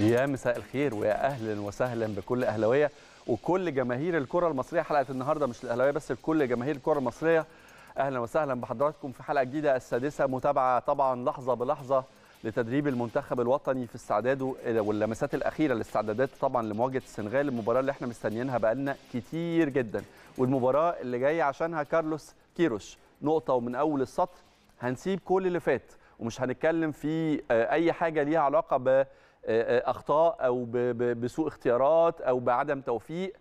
يا مساء الخير ويا اهلا وسهلا بكل اهلاويه وكل جماهير الكره المصريه حلقه النهارده مش الاهلاويه بس لكل جماهير الكره المصريه اهلا وسهلا بحضراتكم في حلقه جديده السادسه متابعه طبعا لحظه بلحظه لتدريب المنتخب الوطني في استعداده واللمسات الاخيره الاستعدادات طبعا لمواجهه السنغال المباراه اللي احنا مستنيينها بقالنا كتير جدا والمباراه اللي جايه عشانها كارلوس كيروش نقطه ومن اول السطر هنسيب كل اللي فات ومش هنتكلم في آه، اي حاجه ليها علاقه باخطاء آه، آه، او بسوء اختيارات او بعدم توفيق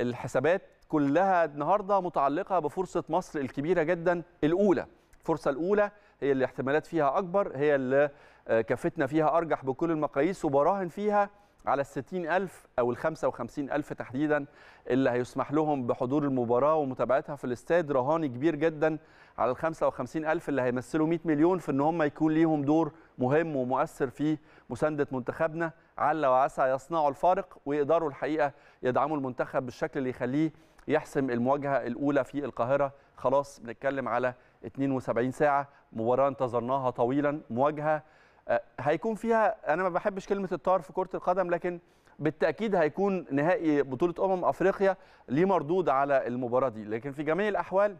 الحسابات كلها النهارده متعلقه بفرصه مصر الكبيره جدا الاولى الفرصه الاولى هي اللي احتمالات فيها اكبر هي اللي كفتنا فيها ارجح بكل المقاييس وبراهن فيها على الستين ألف أو الخمسة وخمسين ألف تحديدا اللي هيسمح لهم بحضور المباراة ومتابعتها في الاستاد رهان كبير جدا على الخمسة وخمسين ألف اللي هيمثلوا 100 مليون في أن هم يكون ليهم دور مهم ومؤثر في مساندة منتخبنا عل وعسى يصنعوا الفارق ويقدروا الحقيقة يدعموا المنتخب بالشكل اللي يخليه يحسم المواجهة الأولى في القاهرة خلاص بنتكلم على 72 ساعة مباراة انتظرناها طويلا مواجهة آه، هيكون فيها انا ما بحبش كلمه الطار في كره القدم لكن بالتاكيد هيكون نهائي بطوله امم افريقيا ليه مردود على المباراه دي لكن في جميع الاحوال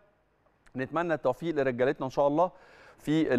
نتمنى التوفيق لرجالتنا ان شاء الله في